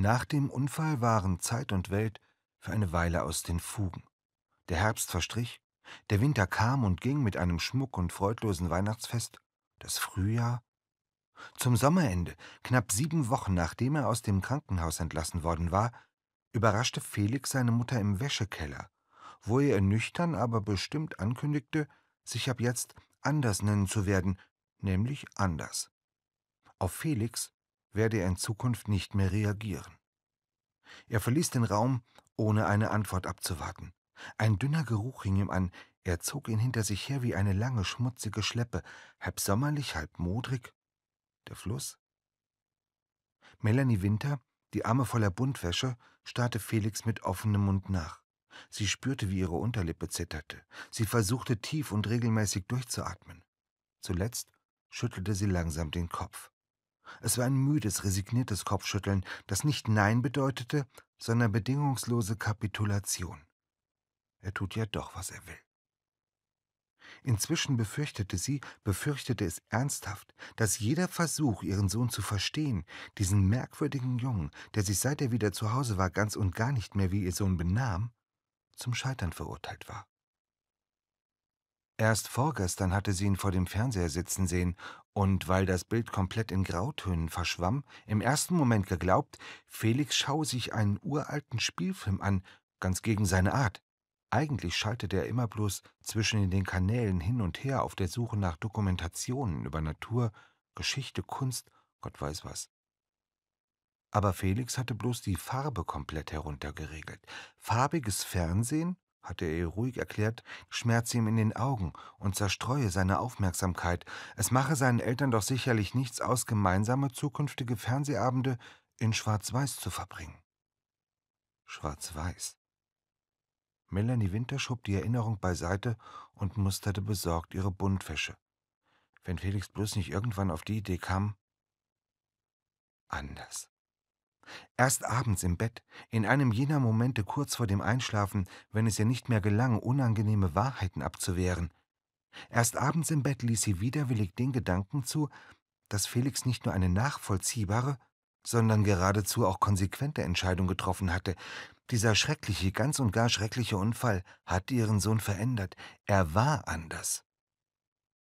Nach dem Unfall waren Zeit und Welt für eine Weile aus den Fugen. Der Herbst verstrich, der Winter kam und ging mit einem Schmuck und freudlosen Weihnachtsfest, das Frühjahr. Zum Sommerende, knapp sieben Wochen nachdem er aus dem Krankenhaus entlassen worden war, überraschte Felix seine Mutter im Wäschekeller, wo er nüchtern, aber bestimmt ankündigte, sich ab jetzt anders nennen zu werden, nämlich anders. Auf Felix werde er in Zukunft nicht mehr reagieren. Er verließ den Raum, ohne eine Antwort abzuwarten. Ein dünner Geruch hing ihm an, er zog ihn hinter sich her wie eine lange, schmutzige Schleppe, halb sommerlich, halb modrig. Der Fluss? Melanie Winter, die Arme voller Buntwäsche, starrte Felix mit offenem Mund nach. Sie spürte, wie ihre Unterlippe zitterte. Sie versuchte tief und regelmäßig durchzuatmen. Zuletzt schüttelte sie langsam den Kopf. Es war ein müdes, resigniertes Kopfschütteln, das nicht Nein bedeutete, sondern bedingungslose Kapitulation. Er tut ja doch, was er will. Inzwischen befürchtete sie, befürchtete es ernsthaft, dass jeder Versuch, ihren Sohn zu verstehen, diesen merkwürdigen Jungen, der sich seit er wieder zu Hause war ganz und gar nicht mehr wie ihr Sohn benahm, zum Scheitern verurteilt war. Erst vorgestern hatte sie ihn vor dem Fernseher sitzen sehen und weil das Bild komplett in Grautönen verschwamm, im ersten Moment geglaubt, Felix schaue sich einen uralten Spielfilm an, ganz gegen seine Art. Eigentlich schaltete er immer bloß zwischen den Kanälen hin und her auf der Suche nach Dokumentationen über Natur, Geschichte, Kunst, Gott weiß was. Aber Felix hatte bloß die Farbe komplett heruntergeregelt. Farbiges Fernsehen hatte er ihr ruhig erklärt, schmerze ihm in den Augen und zerstreue seine Aufmerksamkeit. Es mache seinen Eltern doch sicherlich nichts aus, gemeinsame zukünftige Fernsehabende in Schwarz-Weiß zu verbringen. Schwarz-Weiß. Melanie Winter schob die Erinnerung beiseite und musterte besorgt ihre Buntwäsche. Wenn Felix bloß nicht irgendwann auf die Idee kam. Anders. Erst abends im Bett, in einem jener Momente kurz vor dem Einschlafen, wenn es ihr nicht mehr gelang, unangenehme Wahrheiten abzuwehren. Erst abends im Bett ließ sie widerwillig den Gedanken zu, dass Felix nicht nur eine nachvollziehbare, sondern geradezu auch konsequente Entscheidung getroffen hatte. Dieser schreckliche, ganz und gar schreckliche Unfall hatte ihren Sohn verändert. Er war anders.